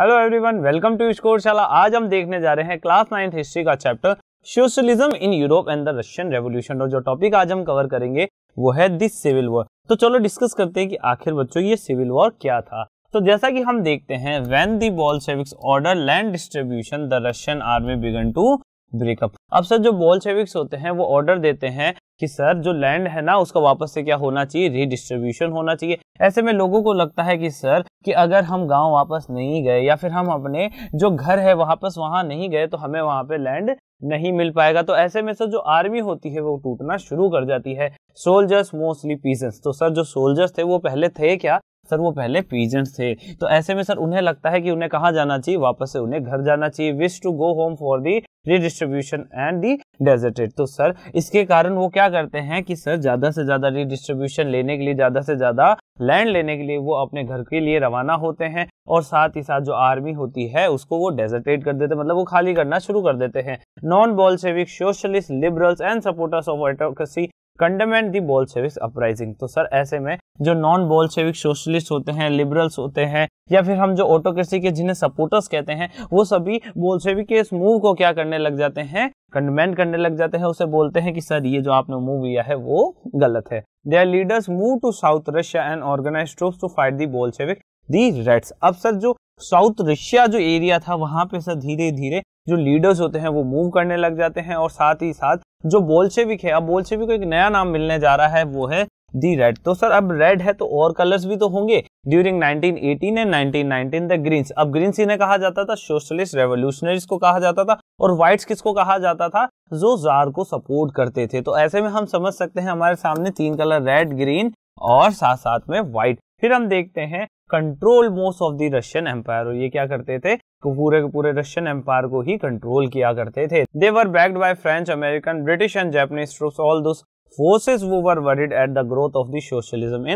Hello everyone welcome to Scoreshala आज हम देखने जा रहे हैं क्लास नाइन्थ हिस्ट्री का chapter socialism in Europe and the Russian revolution और जो टॉपिक आज हम कवर करेंगे वो है दिस सिविल वॉर तो चलो डिस्कस करते हैं कि आखिर बच्चों ये सिविल वॉर क्या था तो जैसा कि हम देखते हैं when the Soviets order land distribution the Russian army began to break up अब सर जो सेविक्स होते हैं वो ऑर्डर देते हैं कि सर जो लैंड है ना उसका वापस से क्या होना चाहिए रिडिस्ट्रीब्यूशन होना चाहिए ऐसे में लोगों को लगता है कि सर कि अगर हम गांव वापस नहीं गए या फिर हम अपने जो घर है वापस वहां नहीं गए तो हमें वहां पे लैंड नहीं मिल पाएगा तो ऐसे में सर जो आर्मी होती है वो टूटना शुरू कर जाती है सोल्जर्स मोस्टली पीजेंस तो सर जो सोल्जर्स थे वो पहले थे क्या सर वो पहले पीजेंट्स थे तो ऐसे में सर उन्हें लगता है कि उन्हें कहाँ जाना चाहिए वापस से उन्हें घर जाना चाहिए wish to go home for the redistribution and the deserted तो सर इसके कारण वो क्या करते हैं कि सर ज़्यादा से ज़्यादा रिडिस्ट्रीब्यूशन लेने के लिए ज़्यादा से ज़्यादा लैंड लेने के लिए वो अपने घर के लिए रवाना होते हैं और साथ ही साथ जो आर्मी होती है उसको वो डेजर्टेड कर देते हैं मतलब वो खाली करना शुरू कर देते हैं non Bolshevik socialist liberals and supporters of autocracy condemned the Bolshevik uprising तो सर ऐसे में जो नॉन बोल्शेविक सोशलिस्ट होते हैं लिबरल्स होते हैं या फिर हम जो ऑटोक्रेसी के जिन्हें सपोर्टर्स कहते हैं वो सभी बोल्शेविक के इस मूव को क्या करने लग जाते हैं कंडमेंट करने लग जाते हैं उसे बोलते हैं कि सर ये जो आपने मूव लिया है वो गलत है their leaders move to south Russia and organise troop to fight the Bolshevik the reds अब सर जो साउथ रशिया जो एरिया था वहां पे सर धीरे धीरे जो लीडर्स होते हैं वो मूव करने लग जाते हैं और साथ ही साथ जो बोल्शेविक है अब बोल्शेविक को एक नया नाम मिलने जा रहा है वो है दी रेड तो सर अब रेड है तो और कलर्स भी तो होंगे ड्यूरिंग 1918 एंड 1919 द ग्रीन्स अब ग्रीन्स इन्हें कहा जाता था सोशलिस्ट रेवोल्यूशनरीज को कहा जाता था और व्हाइट्स किसको कहा जाता था जो जार को सपोर्ट करते थे तो ऐसे में हम समझ सकते हैं हमारे सामने तीन कलर रेड ग्रीन और साथ साथ में व्हाइट फिर हम देखते हैं control most of the Russian empire और ये क्या करते थे तो पूरे के पूरे रशियन एम्पायर को ही कंट्रोल किया करते थे they were backed by French American British and Japanese troops all those forces वो were worried at the growth of the socialism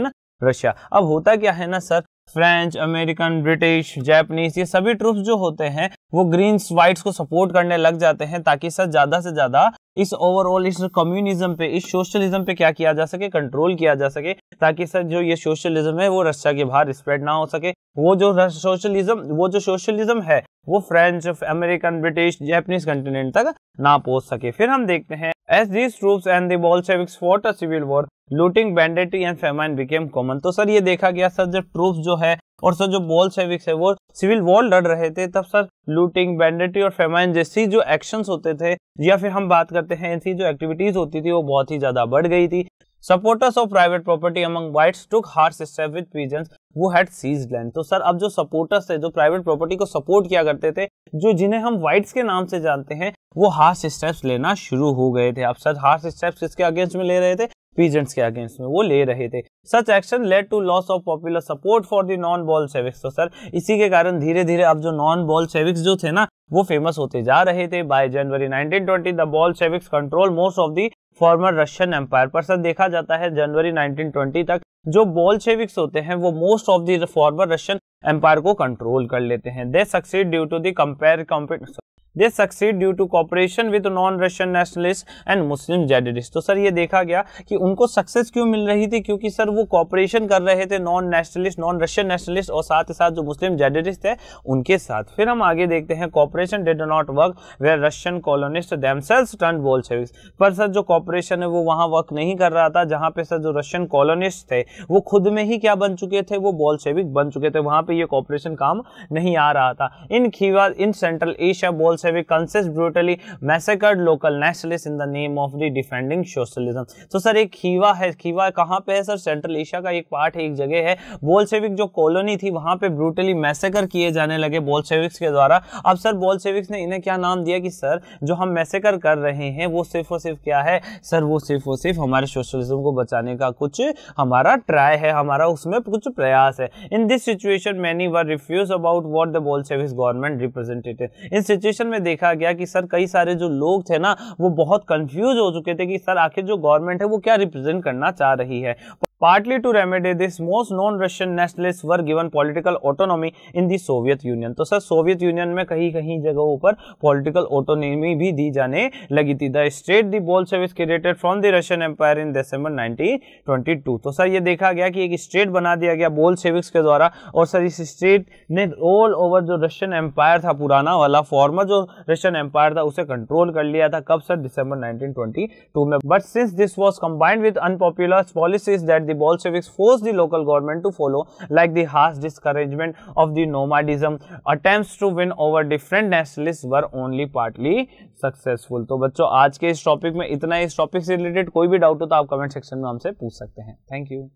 Russia अब होता क्या है ना sir French American British Japanese ये सभी ट्रूप जो होते हैं वो ग्रीन वाइट्स को सपोर्ट करने लग जाते हैं ताकि सर ज्यादा से ज्यादा इस ओवरऑल इस कम्युनिज्म पे इस सोशलिज्म पे क्या किया जा सके कंट्रोल किया जा सके ताकि सर जो ये सोशलिज्म है वो रशिया के बाहर स्प्रेड ना हो सके वो जो सोशलिज्म वो जो सोशलिज्म है वो French American British Japanese continent तक ना पहुंच सके फिर हम देखते हैं as these troops and the civil war looting banditry and famine became common तो सर ये देखा गया सर जब ट्रूप जो है और सर जो बॉल सेविक्स है वो सिविल वॉर लड़ रहे थे तब सर लूटिंग बैंडेटी और फेमाइन जैसी जो एक्शंस होते थे या फिर हम बात करते हैं ऐसी जो एक्टिविटीज होती थी वो बहुत ही ज्यादा बढ़ गई थी supporters of private property among whites took harsh step with peasants वो हैड सीज लैंड तो सर अब जो सपोर्टर्स थे जो प्राइवेट प्रॉपर्टी को सपोर्ट किया करते थे जो जिन्हें हम वाइट्स के नाम से जानते हैं वो हार्स स्टेप्स लेना शुरू हो गए थे अब सर हार्स स्टेप्स किसके अगेंस्ट में ले रहे थे पीजेंट्स के अगेंस्ट में वो ले रहे थे such action led to loss of popular support for the non Bolsheviks तो सर इसी के कारण धीरे धीरे अब जो नॉन बॉल सेविक्स जो थे ना वो फेमस होते जा रहे थे by January 1920 the Bolsheviks control most of the former Russian empire पर सर देखा जाता है जनवरी 1920 तक जो बॉल सेविक्स होते हैं वो most of the former Russian empire को कंट्रोल कर लेते हैं they succeed due to the compare they succeed due to cooperation with non Russian nationalist and Muslim Jadidist तो सर ये देखा गया कि उनको सक्सेस क्यों मिल रही थी क्योंकि सर वो कॉपरेशन कर रहे थे non nationalist non Russian nationalist और साथ ही साथ जो मुस्लिम जेडिस्ट है उनके साथ फिर हम आगे देखते हैं cooperation did not work where Russian colonists themselves turn बोल पर सर जो कॉपरेशन है वो वहाँ वर्क नहीं कर रहा था जहाँ पे सर जो रशियन कॉलोनिस्ट थे वो खुद में ही क्या बन चुके थे वो बोल्शेविक बन चुके थे वहाँ पर ये कॉपरेशन काम नहीं आ रहा था in Khiva in Central Asia बोल्स Bolshevik तो सर एक खीवा है खीवा कहाँ पे है सर सेंट्रल एशिया का एक पार्ट है एक जगह है जो कॉलोनी थी वहाँ पे ब्रूटली मैसेकर किए जाने लगे के द्वारा अब सर ने इन्हें क्या नाम दिया कि सर जो हम मैसेकर कर रहे हैं वो सिर्फ और सिर्फ क्या है सर वो सिर्फ और सिर्फ हमारे सोशलिज्म को बचाने का कुछ हमारा ट्राई है हमारा उसमें कुछ प्रयास है in this situation many were refuse about what the government representative in situation में देखा गया कि सर कई सारे जो लोग थे ना वो बहुत कंफ्यूज हो चुके थे कि सर आखिर जो गवर्नमेंट है वो क्या रिप्रेजेंट करना चाह रही है partly to remedy this most non russian nationalists were given political autonomy in the soviet union to sir soviet union mein kahi kahi jagahon par political autonomy bhi di jane lagi thi the state the bolsheviks created from the russian empire in december 1922 to sir ye dekha gaya ki ek state bana diya gaya bolsheviks ke द्वारा और sir इस state ने all over जो Russian empire था पुराना वाला farmer जो Russian empire था उसे कंट्रोल कर लिया था कब सर दिसंबर 1922 में but since this was combined with unpopular policies that the Bolsheviks forced the local government to follow, like the harsh discouragement of the nomadism. Attempts to win over different nationalists were only partly successful. तो बच्चों आज के इस topic में इतना इस topic से related कोई भी डाउट हो तो आप कमेंट सेक्शन में हमसे पूछ सकते हैं थैंक यू